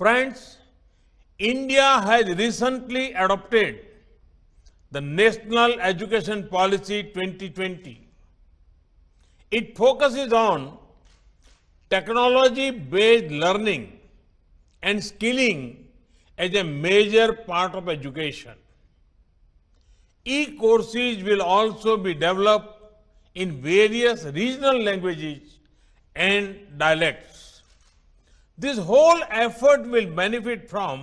Friends, India has recently adopted the National Education Policy 2020. It focuses on technology-based learning and skilling as a major part of education. E-courses will also be developed in various regional languages and dialects. This whole effort will benefit from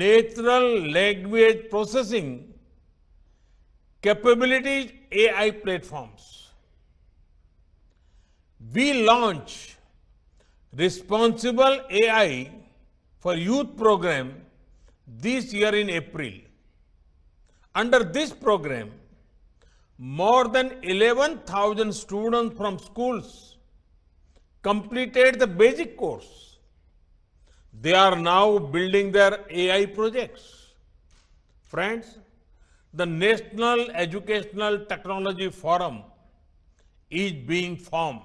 natural language processing capabilities AI platforms. We launch responsible AI for youth program this year in April. Under this program, more than 11,000 students from schools completed the basic course. They are now building their AI projects. Friends, the National Educational Technology Forum is being formed.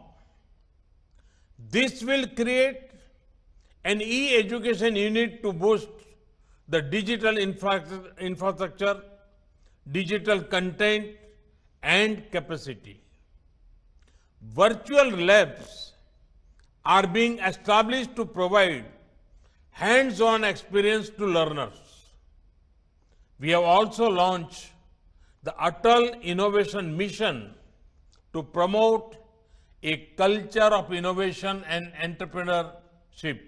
This will create an e-education unit to boost the digital infrastructure, digital content and capacity. Virtual labs are being established to provide hands-on experience to learners. We have also launched the Atal Innovation Mission to promote a culture of innovation and entrepreneurship.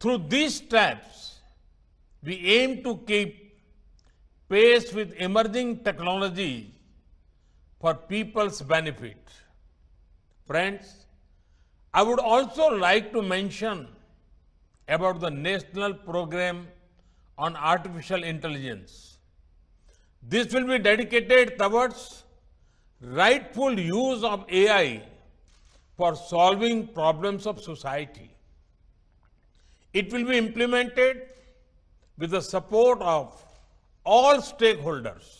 Through these steps, we aim to keep pace with emerging technology for people's benefit. Friends, I would also like to mention about the national program on artificial intelligence. This will be dedicated towards rightful use of AI for solving problems of society. It will be implemented with the support of all stakeholders